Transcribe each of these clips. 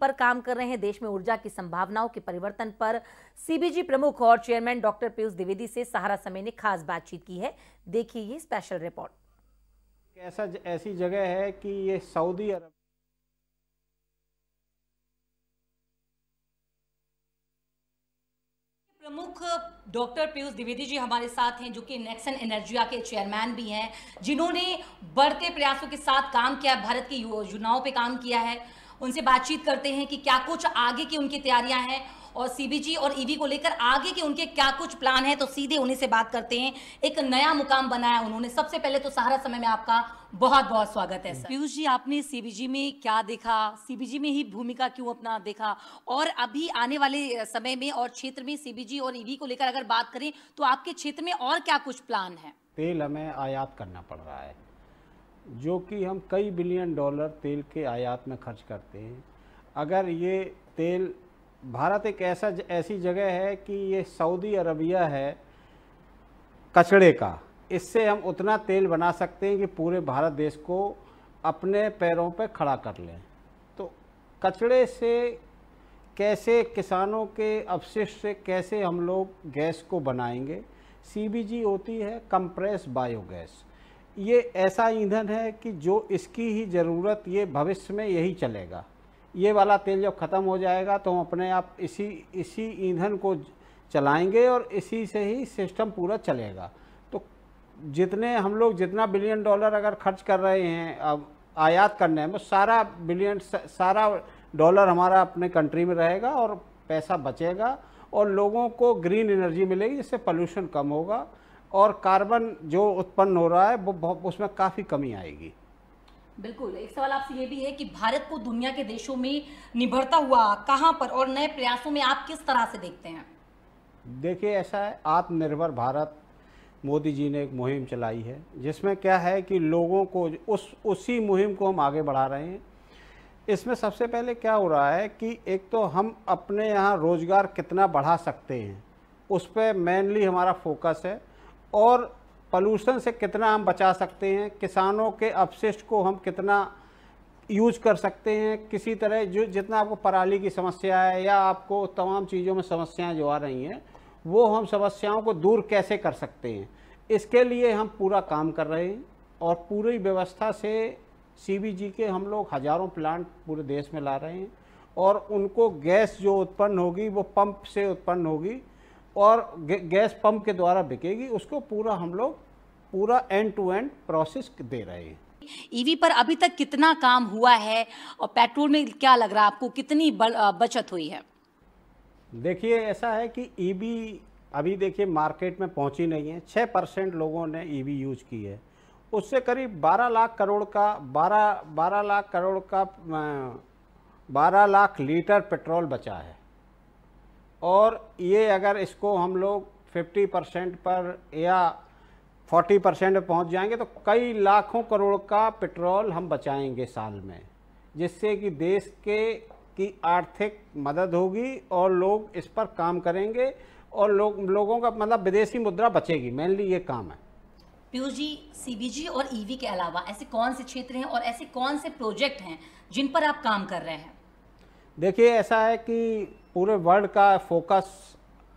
पर काम कर रहे हैं देश में ऊर्जा की संभावनाओं के परिवर्तन पर सीबीजी प्रमुख और चेयरमैन डॉक्टर पीयूष द्विवेदी से सहारा समय ने खास बातचीत की है देखिए ये स्पेशल रिपोर्ट ऐसा ऐसी जगह है कि ये सऊदी अरब प्रमुख डॉक्टर पीयूष द्विवेदी जी हमारे साथ हैं जो कि नेक्सन एनर्जिया के चेयरमैन भी हैं जिन्होंने बढ़ते प्रयासों के साथ काम किया भारत की योजनाओं पे काम किया है उनसे बातचीत करते हैं कि क्या कुछ आगे की उनकी तैयारियां हैं और सीबीजी और ईवी e को लेकर आगे के उनके क्या कुछ प्लान है तो सीधे उन्हीं से बात करते हैं एक नया मुकाम बनाया उन्होंने सबसे पहले तो सहारा समय में आपका बहुत बहुत स्वागत है पीयूष जी आपने सीबीजी में क्या देखा सीबीजी में ही भूमिका क्यों अपना देखा और अभी आने वाले समय में और क्षेत्र में सीबीजी और ईवी e को लेकर अगर बात करें तो आपके क्षेत्र में और क्या कुछ प्लान है तेल हमें आयात करना पड़ रहा है जो कि हम कई बिलियन डॉलर तेल के आयात में खर्च करते हैं अगर ये तेल भारत एक ऐसा ऐसी जगह है कि ये सऊदी अरबिया है कचड़े का इससे हम उतना तेल बना सकते हैं कि पूरे भारत देश को अपने पैरों पर पे खड़ा कर लें तो कचड़े से कैसे किसानों के अवशिष्ट से कैसे हम लोग गैस को बनाएंगे सीबीजी होती है कंप्रेस बायोगैस ये ऐसा ईंधन है कि जो इसकी ही ज़रूरत ये भविष्य में यही चलेगा ये वाला तेल जब ख़त्म हो जाएगा तो हम अपने आप इसी इसी ईंधन को चलाएंगे और इसी से ही सिस्टम पूरा चलेगा तो जितने हम लोग जितना बिलियन डॉलर अगर खर्च कर रहे हैं अब आयात करने में सारा बिलियन सारा डॉलर हमारा अपने कंट्री में रहेगा और पैसा बचेगा और लोगों को ग्रीन एनर्जी मिलेगी जिससे पॉल्यूशन कम होगा और कार्बन जो उत्पन्न हो रहा है वो उसमें काफ़ी कमी आएगी बिल्कुल एक सवाल आपसे ये भी है कि भारत को दुनिया के देशों में निभरता हुआ कहाँ पर और नए प्रयासों में आप किस तरह से देखते हैं देखिए ऐसा है आत्मनिर्भर भारत मोदी जी ने एक मुहिम चलाई है जिसमें क्या है कि लोगों को उस उसी मुहिम को हम आगे बढ़ा रहे हैं इसमें सबसे पहले क्या हो रहा है कि एक तो हम अपने यहाँ रोज़गार कितना बढ़ा सकते हैं उस पर मेनली हमारा फोकस है और पॉल्यूशन से कितना हम बचा सकते हैं किसानों के अपशिष्ट को हम कितना यूज कर सकते हैं किसी तरह जो जितना आपको पराली की समस्या है या आपको तमाम चीज़ों में समस्याएं जो आ रही हैं वो हम समस्याओं को दूर कैसे कर सकते हैं इसके लिए हम पूरा काम कर रहे हैं और पूरी व्यवस्था से सी के हम लोग हज़ारों प्लांट पूरे देश में ला रहे हैं और उनको गैस जो उत्पन्न होगी वो पंप से उत्पन्न होगी और गैस पंप के द्वारा बिकेगी उसको पूरा हम लोग पूरा एंड टू एंड प्रोसेस दे रहे हैं ईवी e पर अभी तक कितना काम हुआ है और पेट्रोल में क्या लग रहा है आपको कितनी बचत हुई है देखिए ऐसा है कि ईवी e अभी देखिए मार्केट में पहुंची नहीं है छः परसेंट लोगों ने ईवी e यूज की है उससे करीब 12 लाख करोड़ का 12 12 लाख करोड़ का 12 लाख लीटर पेट्रोल बचा है और ये अगर इसको हम लोग 50 परसेंट पर या 40 परसेंट पर पहुँच जाएंगे तो कई लाखों करोड़ का पेट्रोल हम बचाएंगे साल में जिससे कि देश के की आर्थिक मदद होगी और लोग इस पर काम करेंगे और लो, लोगों का मतलब विदेशी मुद्रा बचेगी मेनली ये काम है पीयूष जी सीबीजी और ईवी e के अलावा ऐसे कौन से क्षेत्र हैं और ऐसे कौन से प्रोजेक्ट हैं जिन पर आप काम कर रहे हैं देखिए ऐसा है कि पूरे वर्ल्ड का फोकस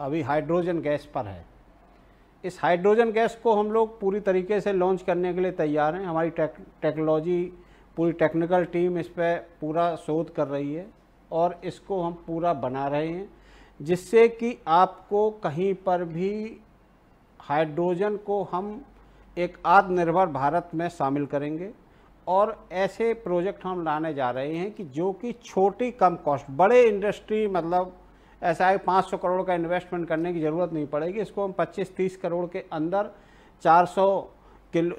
अभी हाइड्रोजन गैस पर है इस हाइड्रोजन गैस को हम लोग पूरी तरीके से लॉन्च करने के लिए तैयार हैं हमारी टेक्नोलॉजी पूरी टेक्निकल टीम इस पर पूरा शोध कर रही है और इसको हम पूरा बना रहे हैं जिससे कि आपको कहीं पर भी हाइड्रोजन को हम एक आत्मनिर्भर भारत में शामिल करेंगे और ऐसे प्रोजेक्ट हम लाने जा रहे हैं कि जो कि छोटी कम कॉस्ट बड़े इंडस्ट्री मतलब ऐसा है पाँच सौ करोड़ का इन्वेस्टमेंट करने की ज़रूरत नहीं पड़ेगी इसको हम पच्चीस तीस करोड़ के अंदर चार सौ किलो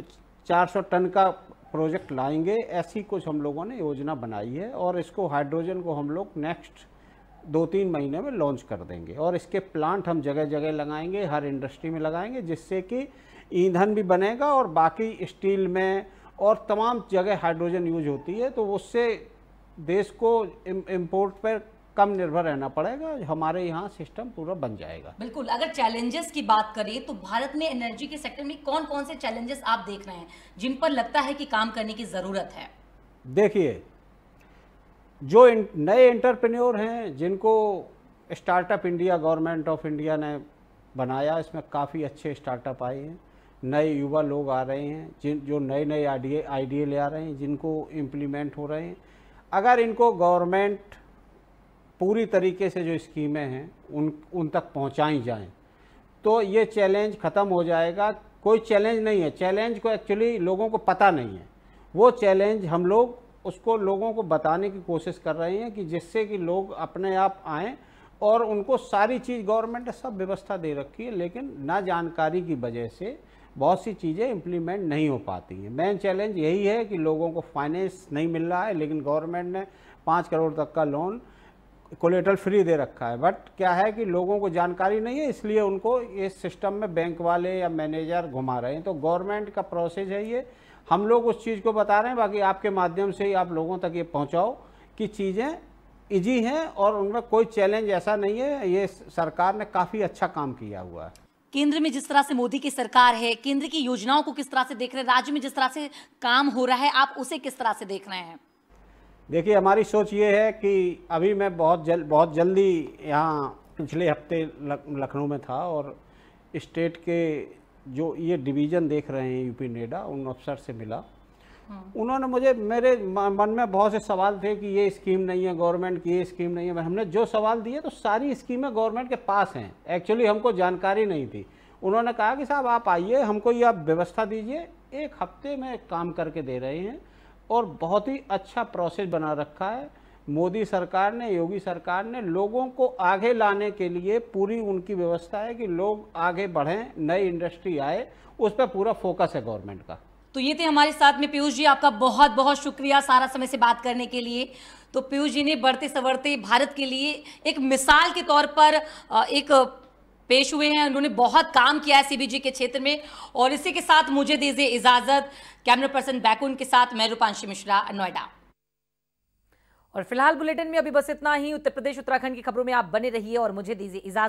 चार सौ टन का प्रोजेक्ट लाएंगे ऐसी कुछ हम लोगों ने योजना बनाई है और इसको हाइड्रोजन को हम लोग नेक्स्ट दो तीन महीने में लॉन्च कर देंगे और इसके प्लांट हम जगह जगह लगाएंगे हर इंडस्ट्री में लगाएंगे जिससे कि ईंधन भी बनेगा और बाकी स्टील में और तमाम जगह हाइड्रोजन यूज होती है तो उससे देश को इम्पोर्ट पर कम निर्भर रहना पड़ेगा हमारे यहाँ सिस्टम पूरा बन जाएगा बिल्कुल अगर चैलेंजेस की बात करें तो भारत में एनर्जी के सेक्टर में कौन कौन से चैलेंजेस आप देख रहे हैं जिन पर लगता है कि काम करने की ज़रूरत है देखिए जो इन, नए इंटरप्रन्योर हैं जिनको startup India government of India ने बनाया इसमें काफ़ी अच्छे स्टार्टअप आए हैं नए युवा लोग आ रहे हैं जिन जो नए नए आइडिया आइडिया ले आ रहे हैं जिनको इम्प्लीमेंट हो रहे हैं अगर इनको गवर्नमेंट पूरी तरीके से जो स्कीमें हैं उन उन तक पहुंचाई जाएं तो ये चैलेंज ख़त्म हो जाएगा कोई चैलेंज नहीं है चैलेंज को एक्चुअली लोगों को पता नहीं है वो चैलेंज हम लोग उसको लोगों को बताने की कोशिश कर रहे हैं कि जिससे कि लोग अपने आप आएँ और उनको सारी चीज़ गवर्नमेंट ने सब व्यवस्था दे रखी है लेकिन ना जानकारी की वजह से बहुत सी चीज़ें इम्प्लीमेंट नहीं हो पाती हैं मेन चैलेंज यही है कि लोगों को फाइनेंस नहीं मिल रहा है लेकिन गवर्नमेंट ने पाँच करोड़ तक का लोन कोलेटल फ्री दे रखा है बट क्या है कि लोगों को जानकारी नहीं है इसलिए उनको इस सिस्टम में बैंक वाले या मैनेजर घुमा रहे हैं तो गवर्नमेंट का प्रोसेस है ये हम लोग उस चीज़ को बता रहे हैं बाकी आपके माध्यम से ही आप लोगों तक ये पहुँचाओ कि चीज़ें ईजी हैं और उनमें कोई चैलेंज ऐसा नहीं है ये सरकार ने काफ़ी अच्छा काम किया हुआ है केंद्र में जिस तरह से मोदी की सरकार है केंद्र की योजनाओं को किस तरह से देख रहे हैं राज्य में जिस तरह से काम हो रहा है आप उसे किस तरह से देख रहे हैं देखिए हमारी सोच ये है कि अभी मैं बहुत जल बहुत जल्दी यहाँ पिछले हफ्ते लखनऊ में था और स्टेट के जो ये डिवीज़न देख रहे हैं यूपी नेडा उन अफसर से मिला हाँ। उन्होंने मुझे मेरे मन में बहुत से सवाल थे कि ये स्कीम नहीं है गवर्नमेंट की ये स्कीम नहीं है हमने जो सवाल दिए तो सारी स्कीमें गवर्नमेंट के पास हैं एक्चुअली हमको जानकारी नहीं थी उन्होंने कहा कि साहब आप आइए हमको ये आप व्यवस्था दीजिए एक हफ्ते में काम करके दे रहे हैं और बहुत ही अच्छा प्रोसेस बना रखा है मोदी सरकार ने योगी सरकार ने लोगों को आगे लाने के लिए पूरी उनकी व्यवस्था है कि लोग आगे बढ़ें नई इंडस्ट्री आए उस पर पूरा फोकस है गवर्नमेंट का तो ये थे हमारे साथ में पीयूष जी आपका बहुत बहुत शुक्रिया सारा समय से बात करने के लिए तो पीयूष जी ने बढ़ते सवरते भारत के लिए एक मिसाल के तौर पर एक पेश हुए हैं उन्होंने बहुत काम किया है सीबीजी के क्षेत्र में और इसी के साथ मुझे दीजिए इजाज़त कैमरा पर्सन बैकुन के साथ मैं रूपांशी मिश्रा नोएडा और फिलहाल बुलेटिन में अभी बस इतना ही उत्तर प्रदेश उत्तराखंड की खबरों में आप बने रहिए और मुझे दीजिए इजाज़त